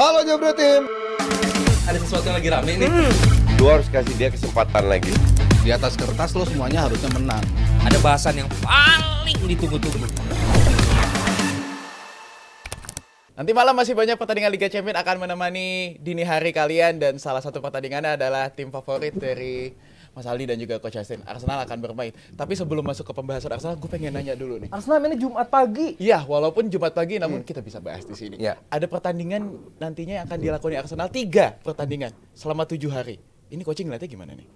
Halo Jabra Team. Ada sesuatu yang lagi rame nih. Hmm. Lu harus kasih dia kesempatan lagi. Di atas kertas lo semuanya harusnya menang. Ada bahasan yang paling ditunggu-tunggu. Nanti malam masih banyak pertandingan Liga Champions akan menemani dini hari kalian dan salah satu pertandingannya adalah tim favorit dari Mas Ali dan juga Coach Justin. Arsenal akan bermain. Tapi sebelum masuk ke pembahasan Arsenal, gue pengen nanya dulu nih. Arsenal ini Jumat pagi. Iya, walaupun Jumat pagi, namun hmm. kita bisa bahas di sini. Ya. Ada pertandingan nantinya yang akan dilakoni Arsenal tiga pertandingan selama tujuh hari. Ini coaching ngeliatnya gimana nih?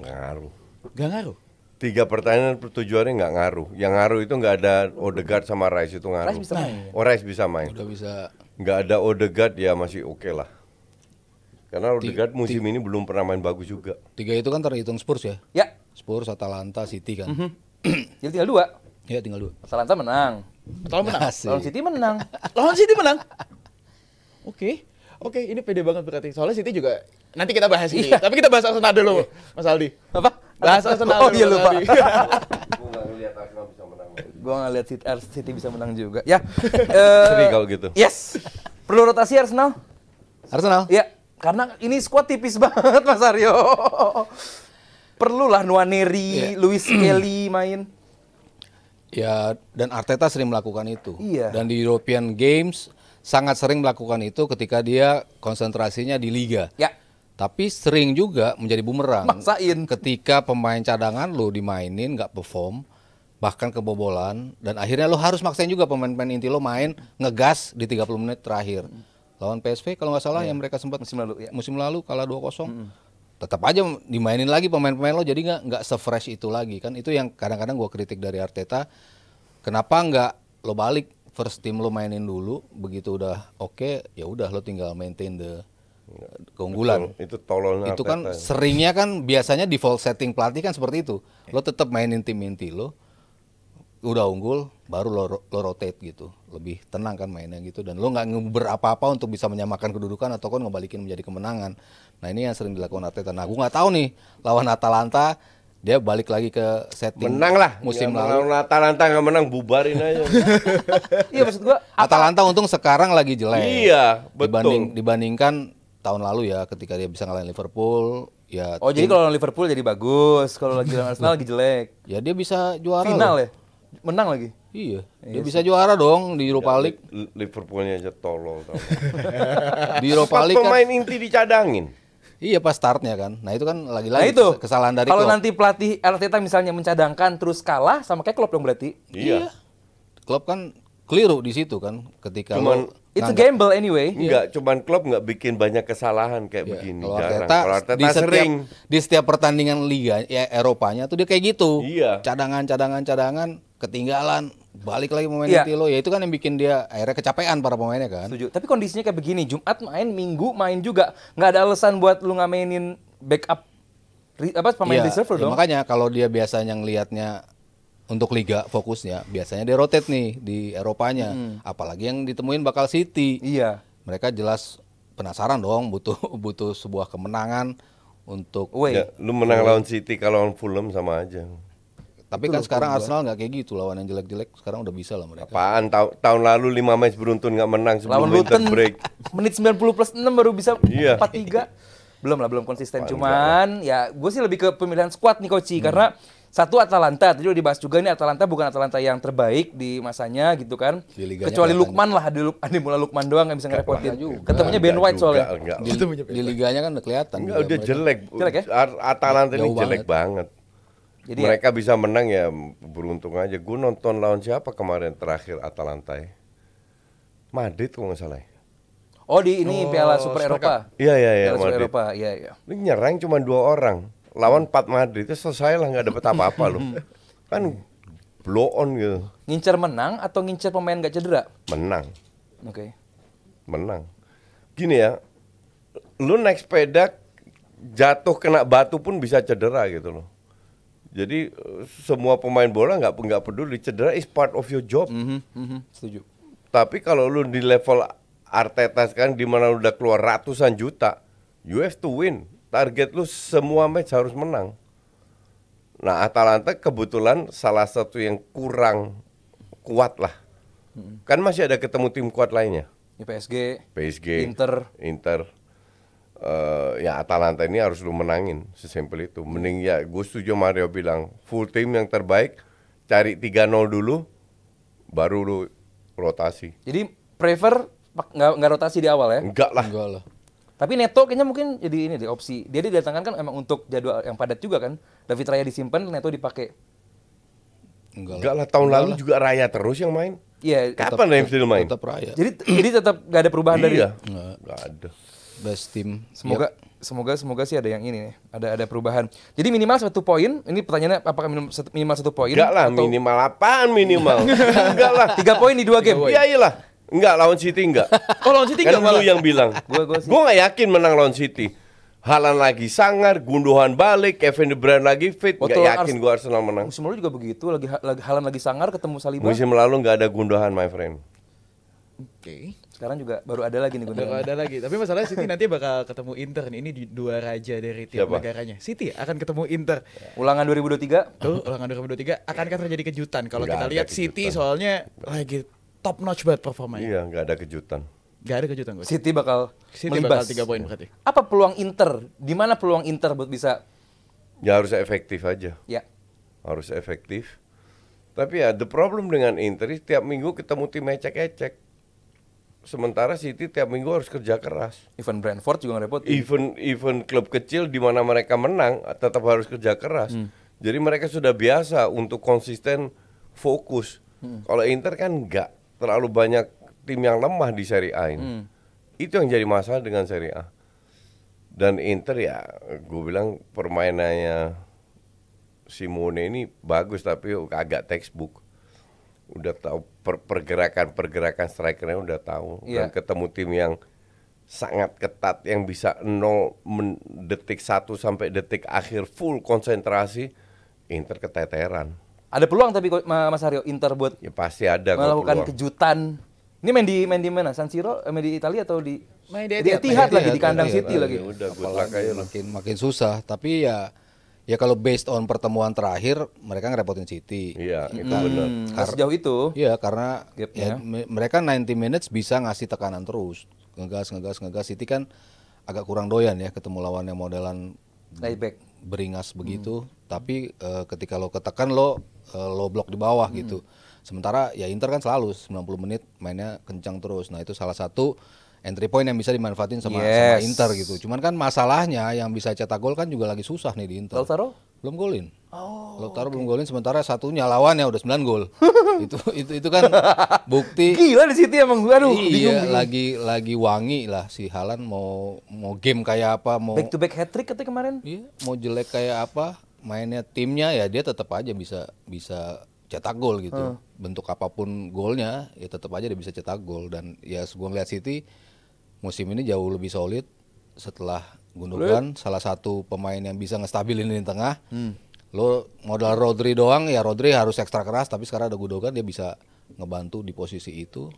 Nggak ngaruh. Gak ngaruh? tiga pertandingan pertujuannya nggak ngaruh. Yang ngaruh itu nggak ada Odegaard sama Rice itu ngaruh. Rice bisa nah. main. Oh Rice bisa main. Udah bisa. Nggak ada Odegaard ya masih oke okay lah. Karena Odegaard musim ini belum pernah main bagus juga. Tiga itu kan terhitung Spurs ya? Ya. Spurs, Atalanta, City kan. Mm Jadi tinggal dua. Ya tinggal dua. Atalanta menang. Atalanta menang. Asik. Nah, City menang. Lawan City menang. Oke. Oke, ini pede banget berarti. Soalnya City juga nanti kita bahas ini. Iya. Tapi kita bahas Arsenal dulu, iya. Mas Aldi. Apa? Bahas Arsenal oh, dulu. Oh iya lupa. Gue nggak ngelihat Arsenal bisa menang. Gue City bisa menang juga. Ya. Seri eh, kalau gitu. Yes. Perlu rotasi Arsenal? Arsenal? Iya. Karena ini squad tipis banget Mas Aryo. Perlulah Nuaneri, yeah. Luis Kelly main. Ya, dan Arteta sering melakukan itu. Iya. Dan di European Games sangat sering melakukan itu ketika dia konsentrasinya di liga. Ya. Tapi sering juga menjadi bumerang. Maksain. Ketika pemain cadangan lo dimainin nggak perform, bahkan kebobolan, dan akhirnya lo harus maksain juga pemain-pemain inti lo main ngegas di 30 menit terakhir lawan PSV kalau nggak salah ya. yang mereka sempat musim lalu ya. musim lalu kalah 2-0 mm. tetap aja dimainin lagi pemain-pemain lo jadi nggak nggak sefresh itu lagi kan itu yang kadang-kadang gue kritik dari Arteta kenapa nggak lo balik first team lo mainin dulu begitu udah oke okay, ya udah lo tinggal maintain the keunggulan. itu, itu tololnya. Itu kan seringnya kan biasanya default setting pelatih kan seperti itu. Iya. Lo tetap mainin tim inti lo. Udah unggul, baru lo, lo rotate gitu lebih tenang kan mainnya gitu dan lo nggak ngeber apa-apa untuk bisa menyamakan kedudukan atau kan ngebalikin menjadi kemenangan nah ini yang sering dilakukan Arteta nah gue nggak tahu nih lawan Atalanta dia balik lagi ke setting menang lah musim iya, lalu Atalanta nggak menang bubarin aja iya maksud gue Atalanta untung sekarang lagi jelek iya betul dibanding dibandingkan tahun lalu ya ketika dia bisa ngalahin Liverpool ya oh tim... jadi kalau Liverpool jadi bagus kalau lagi lawan Arsenal lagi jelek ya dia bisa juara final loh. ya menang lagi. Iya. Dia yes. Ya bisa juara dong di Europa ya, League. Liverpoolnya aja tolol tau. di Europa League kan- pemain kan, inti dicadangin. Iya pas startnya kan. Nah itu kan lagi-lagi nah, itu. kesalahan dari Kalau nanti pelatih Arteta misalnya mencadangkan terus kalah sama kayak klub dong berarti. Iya. iya. Klopp kan keliru di situ kan ketika cuman itu It's gamble anyway. Enggak, yeah. cuman klub nggak bikin banyak kesalahan kayak yeah. begini. Kalau Arteta, di sering di setiap pertandingan liga ya Eropanya tuh dia kayak gitu. Iya. Cadangan, cadangan, cadangan ketinggalan balik lagi pemain yeah. lo ya itu kan yang bikin dia akhirnya kecapean para pemainnya kan setuju tapi kondisinya kayak begini Jumat main Minggu main juga nggak ada alasan buat lu ngamenin mainin backup apa pemain yeah, reserve ya, dong makanya kalau dia biasanya ngelihatnya untuk liga fokusnya biasanya dia rotate nih di Eropanya hmm. apalagi yang ditemuin bakal City iya yeah. mereka jelas penasaran dong butuh butuh sebuah kemenangan untuk Wait. Ya, lu menang lawan City kalau lawan Fulham sama aja tapi kan sekarang Arsenal nggak kayak gitu lawan yang jelek-jelek sekarang udah bisa lah mereka. Apaan Ta tahun lalu 5 match beruntun nggak menang sebelum lawan winter Luton, break. Menit 90 plus 6 baru bisa iya. 4-3. Belum lah, belum konsisten. Apaan Cuman ya gue sih lebih ke pemilihan squad nih Koci hmm. karena satu Atalanta tadi udah dibahas juga nih Atalanta bukan Atalanta yang terbaik di masanya gitu kan. Kecuali Lukman lah ada Luk, mula Lukman doang yang bisa ngerepotin. Ketemunya Ben White soalnya. Enggak, enggak. Di, di liganya kan udah kelihatan. Enggak, udah jelek. Jelek ya? Atalanta ini jelek banget jadi mereka ya, bisa menang ya beruntung aja. Gue nonton lawan siapa kemarin terakhir Atalanta ya? Madrid Kok nggak salah. Ya. Oh di ini oh, Piala Super Eropa. Iya iya iya. Piala Madrid. Super Eropa. Iya iya. Ini nyerang cuma dua orang. Lawan empat Madrid itu ya selesai lah nggak dapet apa-apa loh. Kan blow on gitu. Ngincer menang atau ngincer pemain nggak cedera? Menang. Oke. Okay. Menang. Gini ya, lu naik sepeda jatuh kena batu pun bisa cedera gitu loh jadi semua pemain bola nggak nggak peduli cedera is part of your job. Mm -hmm, mm -hmm, setuju. Tapi kalau lu di level Arteta kan di mana udah keluar ratusan juta, you have to win. Target lu semua match harus menang. Nah, Atalanta kebetulan salah satu yang kurang kuat lah. Mhm. Kan masih ada ketemu tim kuat lainnya. Ya, PSG, PSG, Inter, Inter uh, ya Atalanta ini harus lu menangin sesimpel itu. Mending ya gue setuju Mario bilang full tim yang terbaik cari 3-0 dulu baru lu rotasi. Jadi prefer nggak nggak rotasi di awal ya? Enggak lah. Enggak lah. Tapi Neto kayaknya mungkin jadi ini deh opsi. Dia didatangkan kan emang untuk jadwal yang padat juga kan. David Raya disimpan, Neto dipakai. Enggak, enggak lah. tahun enggak lalu lah. juga Raya terus yang main. Iya. Kapan tetap, Ramsdale main? Tetap Raya. Jadi jadi tetap gak ada perubahan iya. dari. Enggak. enggak ada best team. Semoga yep. semoga semoga sih ada yang ini nih, ada ada perubahan. Jadi minimal satu poin. Ini pertanyaannya apakah minimal satu, minimal satu poin? Enggak lah, atau... minimal apaan minimal? enggak lah. Tiga poin di dua game. Iya iyalah. Enggak lawan City enggak. oh lawan City kan enggak lu yang bilang. gua gua sih. Gua gak yakin menang lawan City. Halan lagi sangar, gunduhan balik, Kevin De Bruyne lagi fit. Waktu gak yakin gua Arsenal menang. Musim lalu juga begitu, lagi, lagi Halan lagi sangar ketemu Saliba. Musim lalu nggak ada gunduhan my friend. Oke. Okay sekarang juga baru ada lagi nih Gunawan. Baru ada lagi. Tapi masalahnya City nanti bakal ketemu Inter nih. Ini dua raja dari tiap Siapa? negaranya. City akan ketemu Inter. Ulangan 2023. Tuh, ulangan 2023 akankah terjadi kejutan kalau kita lihat kejutan. soalnya lagi top notch banget performanya. Iya, nggak ada kejutan. Gak ada kejutan gue. City bakal City melibas. bakal 3 poin berarti. Apa peluang Inter? Di mana peluang Inter buat bisa Ya harus efektif aja. Ya. Harus efektif. Tapi ya the problem dengan Inter setiap minggu ketemu tim ecek-ecek sementara City tiap minggu harus kerja keras. Even Brentford juga repot. Even even klub kecil di mana mereka menang tetap harus kerja keras. Hmm. Jadi mereka sudah biasa untuk konsisten fokus. Hmm. Kalau Inter kan nggak terlalu banyak tim yang lemah di Serie A ini. Hmm. Itu yang jadi masalah dengan Serie A. Dan Inter ya gue bilang permainannya Simone ini bagus tapi agak textbook udah tahu per pergerakan pergerakan strikernya udah tahu yeah. dan iya. ketemu tim yang sangat ketat yang bisa nol detik satu sampai detik akhir full konsentrasi Inter keteteran. Ada peluang tapi Mas Aryo Inter buat ya, pasti ada melakukan kejutan. Ini main di main di mana? San Siro eh, main di Italia atau di main di, Etihad, lagi di kandang iya, City iya, lagi. udah, makin makin susah tapi ya Ya kalau based on pertemuan terakhir mereka ngerepotin City. Iya, itu hmm. benar. Kar- Sejauh itu. Iya, karena ya, mereka 90 minutes bisa ngasih tekanan terus. Ngegas, ngegas, ngegas. City kan agak kurang doyan ya ketemu lawan yang modelan Layback. beringas begitu. Hmm. Tapi uh, ketika lo ketekan lo uh, lo blok di bawah hmm. gitu. Sementara ya Inter kan selalu 90 menit mainnya kencang terus. Nah, itu salah satu entry point yang bisa dimanfaatin sama, yes. sama Inter gitu. Cuman kan masalahnya yang bisa cetak gol kan juga lagi susah nih di Inter. Lautaro? Belum golin. Oh. Lautaro okay. belum golin sementara satunya lawannya udah 9 gol. itu itu itu kan bukti Gila di situ emang gue aduh iya, bingung, lagi lagi wangi lah si Halan mau mau game kayak apa mau back to back hat trick katanya kemarin. Iya, mau jelek kayak apa mainnya timnya ya dia tetap aja bisa bisa cetak gol gitu. Hmm. Bentuk apapun golnya ya tetap aja dia bisa cetak gol dan ya sebelum lihat City musim ini jauh lebih solid setelah Gundogan salah satu pemain yang bisa ngestabilin di tengah. Hmm. Lo modal Rodri doang ya Rodri harus ekstra keras tapi sekarang ada Gundogan dia bisa ngebantu di posisi itu.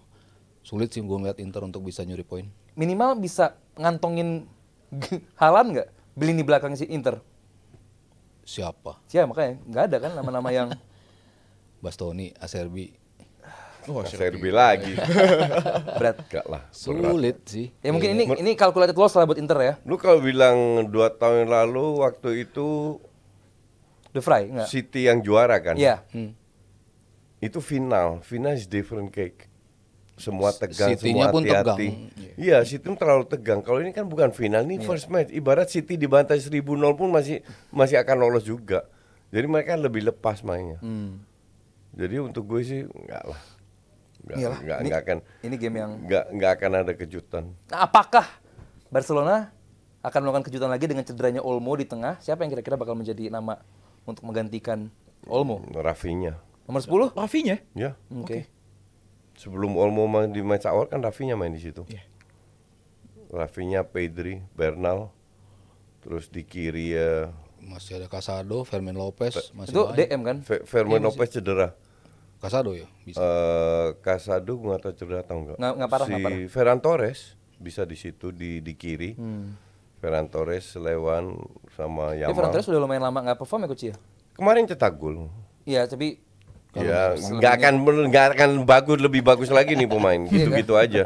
Sulit sih gue ngeliat Inter untuk bisa nyuri poin. Minimal bisa ngantongin Halan nggak? Beli di belakang si Inter. Siapa? Siapa makanya nggak ada kan nama-nama yang Bastoni, Acerbi, Oh, lagi. Berat. Gak lah. Sulit berat. sih. Ya mungkin iya. ini ini calculated loss lah buat Inter ya. Lu kalau bilang dua tahun yang lalu waktu itu The Fry enggak? City yang juara kan? Iya. Yeah. Hmm. Itu final. Final is different cake. Semua tegang, city semua pun hati-hati. Iya, yeah. City terlalu tegang. Kalau ini kan bukan final, ini yeah. first match. Ibarat City dibantai 1000 nol pun masih masih akan lolos juga. Jadi mereka lebih lepas mainnya. Hmm. Jadi untuk gue sih enggak lah. Gak, nggak gak, ini, gak akan ini game yang nggak nggak akan ada kejutan. Nah, apakah Barcelona akan melakukan kejutan lagi dengan cederanya Olmo di tengah? Siapa yang kira-kira bakal menjadi nama untuk menggantikan Olmo? Rafinya. Nomor 10? Rafinya? Ya. Oke. Okay. Sebelum Olmo main di match awal kan Rafinya main di situ. Yeah. Rafinya, Pedri, Bernal, terus di kiri ya masih ada Casado, Fermin Lopez masih itu main. DM kan? Fermin iya, Lopez cedera. Kasado ya bisa. Uh, Kasado gue nggak tahu cedera atau enggak. Nggak, nggak parah, si parah. Ferran Torres bisa di situ di di kiri. Hmm. Ferran Torres, Lewan sama Yamal. Jadi Ferran Torres sudah lumayan lama nggak perform ya Coach ya? Kemarin cetak gol. Iya, tapi Ya, nggak akan nggak akan bagus lebih bagus lagi nih pemain iya gitu-gitu kan? aja.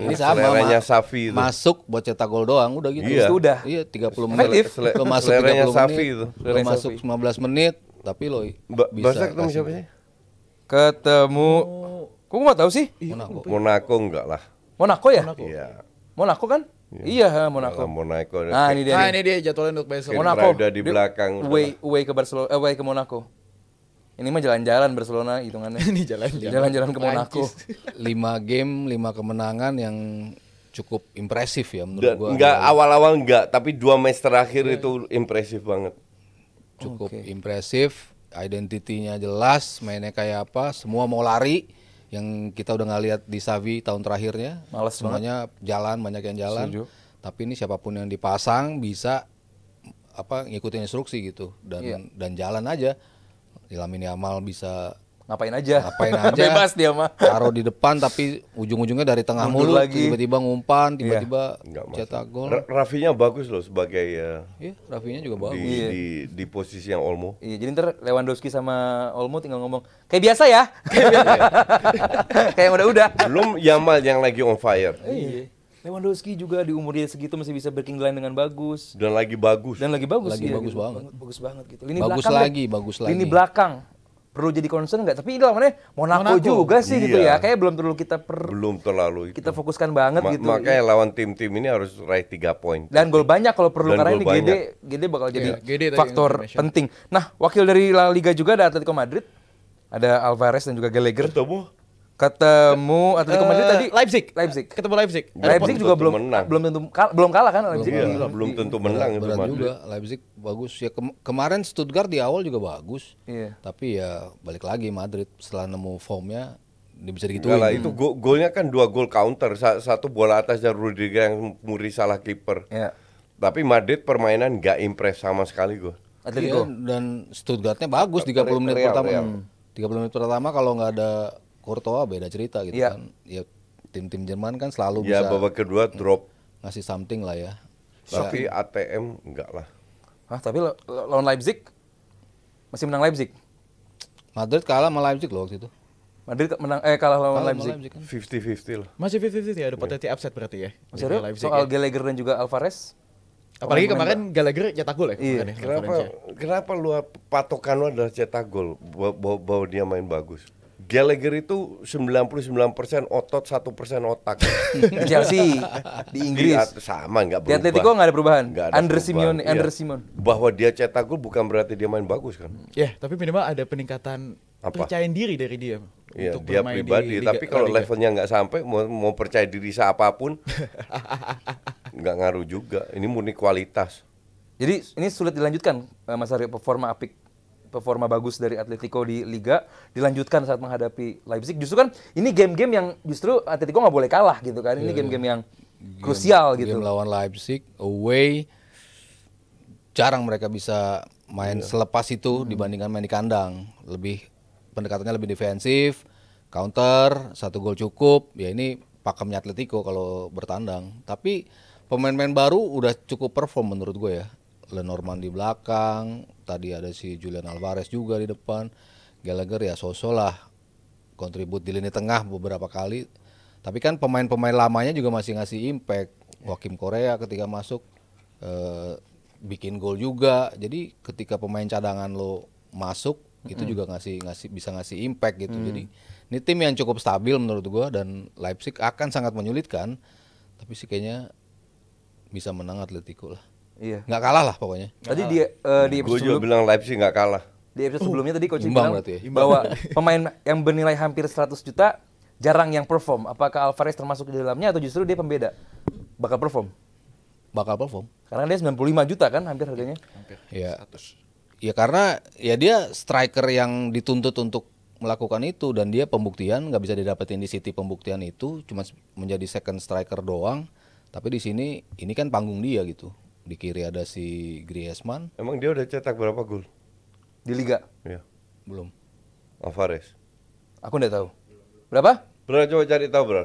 Ini sama Safi itu. Masuk buat cetak gol doang udah gitu. Iya. Sudah. Iya tiga puluh menit. Lo masuk tiga puluh menit. Safi itu. Lo masuk belas menit tapi lo bisa. Bahasa ketemu siapa sih? ketemu Kok gak tahu sih? Iya, Monaco. Monaco enggak lah. Monaco ya? Monaco. Iya. Monaco kan? Iya, iya Monaco. Monaco. Nah, ini dia. Nah, ini dia jadwalnya untuk besok. Monaco udah di belakang. Way way ke Barcelona, eh, way ke Monaco. Ini mah jalan-jalan Barcelona hitungannya. ini jalan-jalan. Jalan-jalan ke Monaco. lima game, lima kemenangan yang cukup impresif ya menurut gua. Enggak gitu. awal-awal enggak, tapi dua match terakhir iya. itu impresif banget. Cukup impresif identitinya jelas, mainnya kayak apa, semua mau lari yang kita udah ngeliat di Savi tahun terakhirnya. Males semuanya banget. jalan, banyak yang jalan. Setuju. Tapi ini siapapun yang dipasang bisa apa ngikutin instruksi gitu dan yeah. dan jalan aja. Ilamin Amal bisa ngapain aja ngapain aja bebas dia mah taruh di depan tapi ujung-ujungnya dari tengah Mundur mulu lagi tiba-tiba ngumpan tiba-tiba yeah. Iya. cetak gol Rafinya bagus loh sebagai ya yeah, Rafinya juga bagus di, yeah. di, iya. di posisi yang Olmo iya yeah, jadi ntar Lewandowski sama Olmo tinggal ngomong kayak biasa ya kayak yang udah-udah belum Yamal yang lagi on fire iya yeah. Lewandowski juga di umur dia segitu masih bisa line dengan bagus dan lagi bagus dan lagi bagus lagi ya, bagus gitu. banget bagus banget gitu Ini bagus belakang lagi bagus lagi ini belakang perlu jadi concern nggak? Tapi itu namanya Monaco, Monaco juga sih iya. gitu ya. Iya. Kayak belum terlalu kita per, belum terlalu itu. kita fokuskan banget Ma gitu. Makanya lawan tim-tim ini harus raih tiga poin. Dan gol banyak kalau perlu karena ini Gede Gede bakal iya, jadi yeah, Gede faktor penting. Nah, wakil dari La Liga juga ada Atletico Madrid. Ada Alvarez dan juga Gallagher. Ketemu Ketemu atau uh, eh, Madrid tadi Leipzig. Leipzig. Ketemu Leipzig. Leipzig juga belum menang. belum tentu kal belum kalah kan Leipzig. Belum, iya, belum tentu iya. menang berat, itu berat juga Leipzig bagus ya ke kemarin Stuttgart di awal juga bagus. Iya. Tapi ya balik lagi Madrid setelah nemu formnya dia bisa gitu lah, itu go golnya kan dua gol counter, satu bola atas dari Rudiger yang muri salah kiper. Iya. Tapi Madrid permainan gak impress sama sekali gue. Iya, Atletico. Iya, dan Stuttgartnya bagus tiga puluh menit pertama. Hmm, puluh menit pertama kalau nggak ada Courtois beda cerita gitu yeah. kan. Ya tim-tim Jerman kan selalu ya, bisa Ya babak kedua hmm, drop ngasih something lah ya. Tapi ya. ATM enggak lah. Hah, tapi lawan Leipzig masih menang Leipzig. Madrid kalah sama Leipzig loh waktu itu. Madrid menang eh kalah lawan Leipzig. Leipzig kan. 50-50 lah. Masih 50-50 ya, ada potensi yeah. upset berarti ya. Oh, masih ada Leipzig. Soal ya. Gallagher dan juga Alvarez. Apalagi kemarin enggak. Gallagher cetak gol ya iya. kemarin. Iya. kenapa kenapa lu patokan lu adalah cetak gol bahwa, bahwa dia main bagus? Gallagher itu 99% otot, 1% otak. Chelsea di iya, Inggris. Di, sama nggak berubah. Di Atletico nggak ada perubahan. Gak ada Andre Simeone, iya. Andre Simon. Bahwa dia cetak gol bukan berarti dia main bagus kan? Ya, yeah, tapi minimal ada peningkatan apa? percaya diri dari dia. Iya, untuk dia pribadi. Di Liga, tapi kalau Liga. levelnya nggak sampai, mau, mau percaya diri siapapun nggak ngaruh juga. Ini murni kualitas. Jadi ini sulit dilanjutkan eh, Mas Aryo performa Apik performa bagus dari Atletico di Liga dilanjutkan saat menghadapi Leipzig. Justru kan ini game-game yang justru Atletico nggak boleh kalah gitu kan. Ini iya. game-game yang krusial gitu. Game lawan Leipzig away jarang mereka bisa main yeah. selepas itu hmm. dibandingkan main di kandang. Lebih pendekatannya lebih defensif, counter, satu gol cukup. Ya ini pakemnya Atletico kalau bertandang. Tapi pemain-pemain baru udah cukup perform menurut gue ya. Lenormand di belakang, tadi ada si Julian Alvarez juga di depan. Gallagher ya sosok lah kontribut di lini tengah beberapa kali. Tapi kan pemain-pemain lamanya juga masih ngasih impact. Wakim Korea ketika masuk eh, bikin gol juga. Jadi ketika pemain cadangan lo masuk mm itu juga ngasih ngasih bisa ngasih impact gitu. Mm. Jadi ini tim yang cukup stabil menurut gua dan Leipzig akan sangat menyulitkan. Tapi sih kayaknya bisa menang Atletico lah. Iya. Nggak kalah lah pokoknya. Tadi di uh, eh, di episode Gue juga bilang Leipzig nggak kalah. Di episode sebelumnya tadi coach bilang ya. bahwa pemain yang bernilai hampir 100 juta jarang yang perform. Apakah Alvarez termasuk di dalamnya atau justru dia pembeda? Bakal perform. Bakal perform. Karena dia 95 juta kan hampir harganya. Hampir. Ya. 100. Ya karena ya dia striker yang dituntut untuk melakukan itu dan dia pembuktian nggak bisa didapetin di City pembuktian itu cuma menjadi second striker doang tapi di sini ini kan panggung dia gitu di kiri ada si Griezmann. Emang dia udah cetak berapa gol? Di liga? Iya. Belum. Alvarez. Aku nggak tahu. Berapa? Bro coba cari tahu, Bro.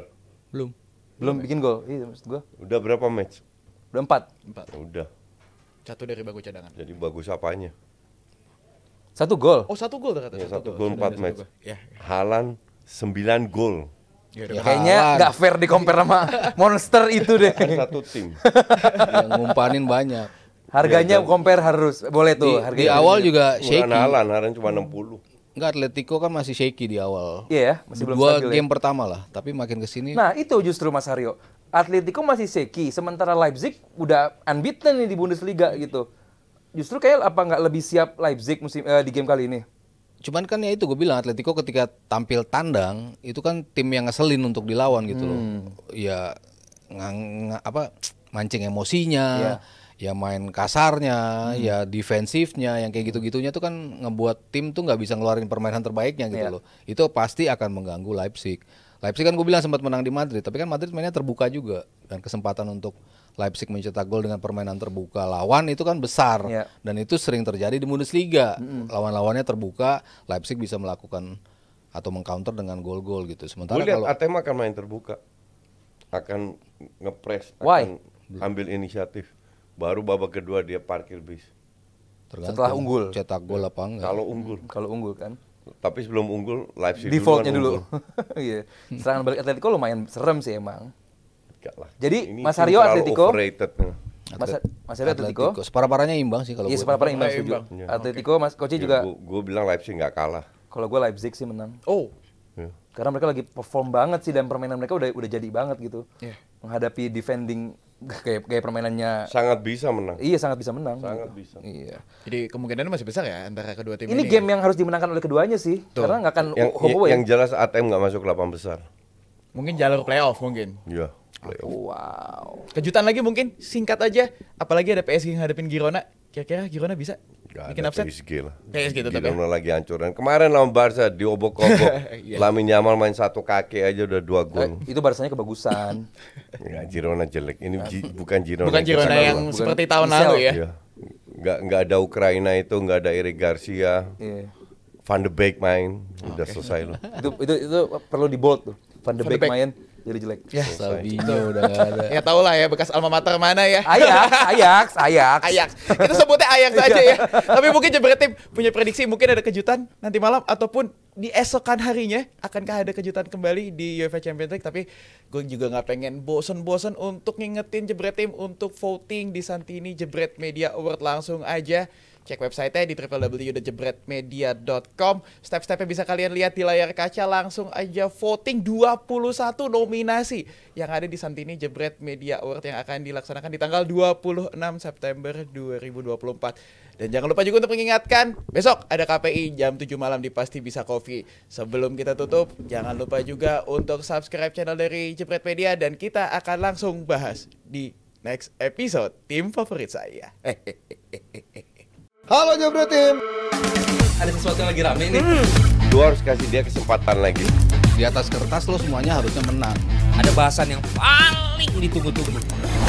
Belum. Belum bikin gol. Iya maksud gua. Udah berapa match? Udah empat. Empat. Ya udah. Satu dari bagus cadangan. Jadi bagus apanya? Satu gol. Oh, satu gol katanya. satu, gol empat match. Ya. Halan sembilan gol. Ya, Kayaknya nggak fair di compare sama monster itu deh. Satu tim. yang ngumpanin banyak. Harganya ya, compare harus boleh tuh. Di, di awal juga shaky. Halan, Halan cuma 60. Enggak Atletico kan masih shaky di awal. Iya, yeah, masih belum Dua ya. game ya. pertama lah, tapi makin ke sini. Nah, itu justru Mas Haryo. Atletico masih shaky, sementara Leipzig udah unbeaten nih di Bundesliga gitu. Justru kayak apa nggak lebih siap Leipzig musim eh, di game kali ini? Cuman kan ya itu gue bilang Atletico ketika tampil tandang itu kan tim yang ngeselin untuk dilawan gitu hmm. loh. Ya ngang, ngang, apa mancing emosinya, yeah. ya main kasarnya, hmm. ya defensifnya yang kayak gitu-gitunya itu kan ngebuat tim tuh nggak bisa ngeluarin permainan terbaiknya gitu yeah. loh. Itu pasti akan mengganggu Leipzig. Leipzig kan gue bilang sempat menang di Madrid, tapi kan Madrid mainnya terbuka juga dan kesempatan untuk Leipzig mencetak gol dengan permainan terbuka lawan itu kan besar yeah. dan itu sering terjadi di Bundesliga. Mm -hmm. Lawan-lawannya terbuka, Leipzig bisa melakukan atau mengcounter dengan gol-gol gitu. Sementara Gue kalau Atem akan main terbuka. Akan ngepres, akan ambil inisiatif. Baru babak kedua dia parkir bis. Tergantung Setelah unggul. Cetak gol apa enggak? Kalau unggul. Hmm, kalau unggul kan. Tapi sebelum unggul Leipzig Defaultnya dulu. Iya. Serangan balik Atletico lumayan serem sih emang lah. Jadi ini Mas Aryo Atletico. Overrated. Mas, Mas Aryo Atletico. Atletico. Separa-paranya imbang sih kalau Iya, separa-paranya imbang setuju. Ya. Atletico Mas Koci ya, juga Gue bilang Leipzig nggak kalah. Kalau gue Leipzig sih menang. Oh. Ya. Karena mereka lagi perform banget sih dan permainan mereka udah udah jadi banget gitu. Yeah. Menghadapi defending kayak kayak permainannya sangat bisa menang. Iya, sangat bisa menang. Sangat gitu. bisa. Iya. Jadi kemungkinan masih besar ya antara kedua tim ini. Ini game ya? yang harus dimenangkan oleh keduanya sih. Tuh. Karena nggak akan yang, yang jelas ATM nggak masuk 8 besar. Mungkin jalur playoff mungkin. Iya. Oh, wow. Kejutan lagi mungkin singkat aja. Apalagi ada PSG ngadepin Girona. Kira-kira Girona bisa Gak bikin upset? PSG lah. PSG tetap Girona ya? lagi hancur. Dan kemarin lawan Barca diobok-obok. yeah. Lamin Yamal main satu kaki aja udah dua eh, gol. Eh, itu Barsanya kebagusan. ya, Girona jelek. Ini ji, bukan Girona. Bukan Girona yang, yang bukan seperti tahun lalu ya. Iya. Nggak, Gak, ada Ukraina itu, nggak ada Eric Garcia. Yeah. Van de Beek main, udah okay. selesai loh. itu, itu itu perlu di bold tuh. Van de Beek main jadi jelek. Ya, Sabino udah gak ada. ya tau lah ya bekas alma mater mana ya. ayak ayak ayak ayak, Kita sebutnya ayak saja ya. Tapi mungkin jebret tim punya prediksi mungkin ada kejutan nanti malam ataupun di esokan harinya akankah ada kejutan kembali di UEFA Champions League tapi gue juga nggak pengen bosen-bosen untuk ngingetin Jebret Tim untuk voting di Santini Jebret Media Award langsung aja Cek website-nya di www.jebretmedia.com. Step-stepnya bisa kalian lihat di layar kaca langsung aja voting 21 nominasi yang ada di Santini Jebret Media Award yang akan dilaksanakan di tanggal 26 September 2024. Dan jangan lupa juga untuk mengingatkan, besok ada KPI jam 7 malam di Pasti Bisa Coffee. Sebelum kita tutup, jangan lupa juga untuk subscribe channel dari Jebret Media dan kita akan langsung bahas di next episode tim favorit saya. Hehehe. Halo Jabra Team. Ada sesuatu yang lagi rame nih. Hmm. Gue harus kasih dia kesempatan lagi. Di atas kertas lo semuanya harusnya menang. Ada bahasan yang paling ditunggu-tunggu.